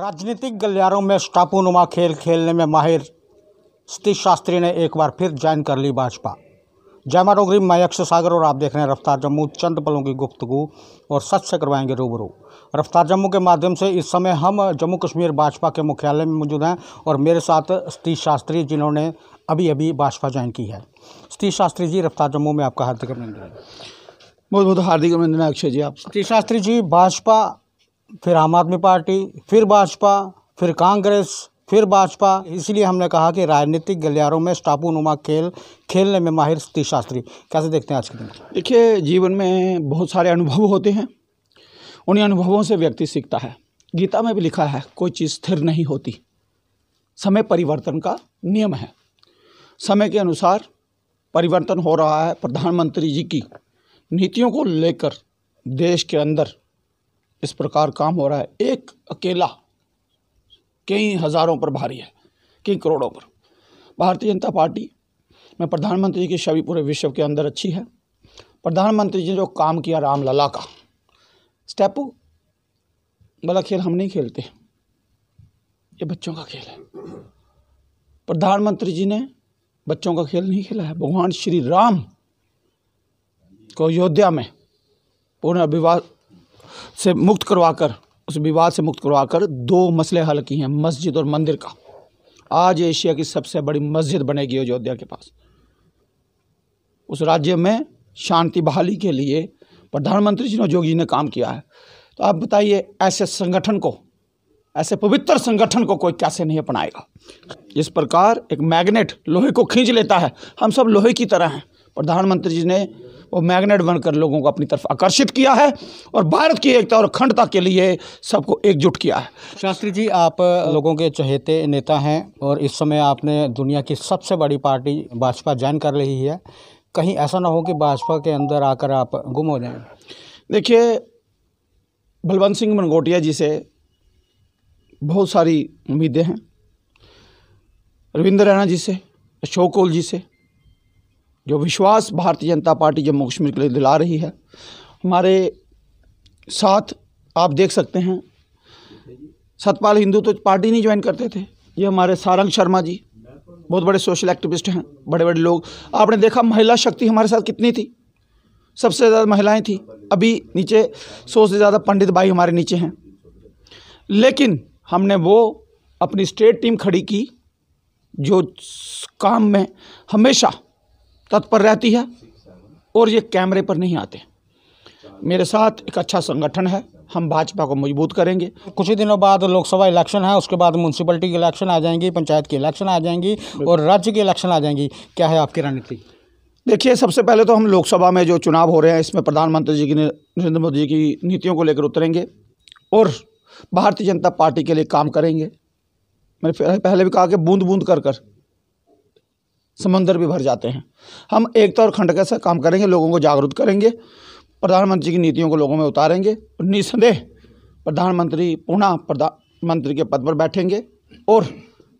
राजनीतिक गलियारों में स्टापूनुमा खेल खेलने में माहिर सतीश शास्त्री ने एक बार फिर ज्वाइन कर ली भाजपा जयमा डोगरी मैं अक्ष सागर और आप देख रहे हैं रफ्तार जम्मू चंद पलों की गुफ्तगु और सच से करवाएंगे रूबरू रफ्तार जम्मू के माध्यम से इस समय हम जम्मू कश्मीर भाजपा के मुख्यालय में मौजूद हैं और मेरे साथ सतीश शास्त्री जिन्होंने अभी अभी भाजपा ज्वाइन की है सतीश शास्त्री जी रफ्तार जम्मू में आपका हार्दिक अभिनंदन बहुत बहुत हार्दिक अभिनंदन अक्षय जी आप सतीश शास्त्री जी भाजपा फिर आम आदमी पार्टी फिर भाजपा फिर कांग्रेस फिर भाजपा इसलिए हमने कहा कि राजनीतिक गलियारों में स्टापू नुमा खेल खेलने में माहिर सती शास्त्री कैसे देखते हैं आज के दिन देखिए जीवन में बहुत सारे अनुभव होते हैं उन अनुभवों से व्यक्ति सीखता है गीता में भी लिखा है कोई चीज़ स्थिर नहीं होती समय परिवर्तन का नियम है समय के अनुसार परिवर्तन हो रहा है प्रधानमंत्री जी की नीतियों को लेकर देश के अंदर इस प्रकार काम हो रहा है एक अकेला कई हज़ारों पर भारी है कई करोड़ों पर भारतीय जनता पार्टी में प्रधानमंत्री की छवि पूरे विश्व के अंदर अच्छी है प्रधानमंत्री जी जो काम किया रामलला का स्टेपू वाला खेल हम नहीं खेलते ये बच्चों का खेल है प्रधानमंत्री जी ने बच्चों का खेल नहीं खेला है भगवान श्री राम को अयोध्या में पूर्ण अभिवास से मुक्त करवाकर उस विवाद से मुक्त करवाकर दो मसले हल किए हैं मस्जिद और मंदिर का आज एशिया की सबसे बड़ी मस्जिद बनेगी अयोध्या के पास उस राज्य में शांति बहाली के लिए प्रधानमंत्री जी योगी जी ने काम किया है तो आप बताइए ऐसे संगठन को ऐसे पवित्र संगठन को कोई कैसे नहीं अपनाएगा इस प्रकार एक मैग्नेट लोहे को खींच लेता है हम सब लोहे की तरह हैं प्रधानमंत्री जी ने वो मैग्नेट बनकर लोगों को अपनी तरफ आकर्षित किया है और भारत की एकता और अखंडता के लिए सबको एकजुट किया है शास्त्री जी आप लोगों के चहेते नेता हैं और इस समय आपने दुनिया की सबसे बड़ी पार्टी भाजपा ज्वाइन कर रही है कहीं ऐसा ना हो कि भाजपा के अंदर आकर आप गुम हो जाएं देखिए बलवंत सिंह मनगोटिया जी से बहुत सारी उम्मीदें हैं रविंद्र रैना जी से अशोक कौल जी से जो विश्वास भारतीय जनता पार्टी जम्मू कश्मीर के लिए दिला रही है हमारे साथ आप देख सकते हैं सतपाल हिंदू तो पार्टी नहीं ज्वाइन करते थे ये हमारे सारंग शर्मा जी बहुत बड़े सोशल एक्टिविस्ट हैं बड़े बड़े लोग आपने देखा महिला शक्ति हमारे साथ कितनी थी सबसे ज़्यादा महिलाएं थी अभी नीचे सौ से ज़्यादा पंडित भाई हमारे नीचे हैं लेकिन हमने वो अपनी स्टेट टीम खड़ी की जो काम में हमेशा तत्पर रहती है और ये कैमरे पर नहीं आते मेरे साथ एक अच्छा संगठन है हम भाजपा को मजबूत करेंगे कुछ ही दिनों बाद लोकसभा इलेक्शन है उसके बाद म्यूनसिपलिटी की इलेक्शन आ जाएंगी पंचायत की इलेक्शन आ जाएंगी और राज्य की इलेक्शन आ जाएंगी क्या है आपकी रणनीति देखिए सबसे पहले तो हम लोकसभा में जो चुनाव हो रहे हैं इसमें प्रधानमंत्री जी की नरेंद्र मोदी जी की नीतियों को लेकर उतरेंगे और भारतीय जनता पार्टी के लिए काम करेंगे मैंने पहले भी कहा कि बूंद बूंद कर कर समंदर भी भर जाते हैं हम एकता तो और खंड कैसे काम करेंगे लोगों को जागरूक करेंगे प्रधानमंत्री की नीतियों को लोगों में उतारेंगे और निस्संदेह प्रधानमंत्री पुनः प्रधानमंत्री के पद पर बैठेंगे और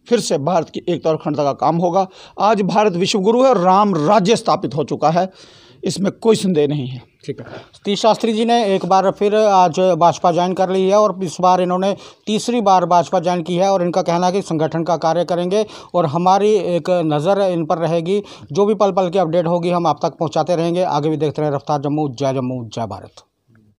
फिर से भारत की एकता तो और अखंडता का काम होगा आज भारत विश्वगुरु है और राम राज्य स्थापित हो चुका है इसमें कोई संदेह नहीं है ठीक है सतीश शास्त्री जी ने एक बार फिर आज भाजपा ज्वाइन कर ली है और इस बार इन्होंने तीसरी बार भाजपा ज्वाइन की है और इनका कहना है कि संगठन का कार्य करेंगे और हमारी एक नज़र इन पर रहेगी जो भी पल पल की अपडेट होगी हम आप तक पहुंचाते रहेंगे आगे भी देखते रहें रफ्तार जम्मू जय जम्मू जय भारत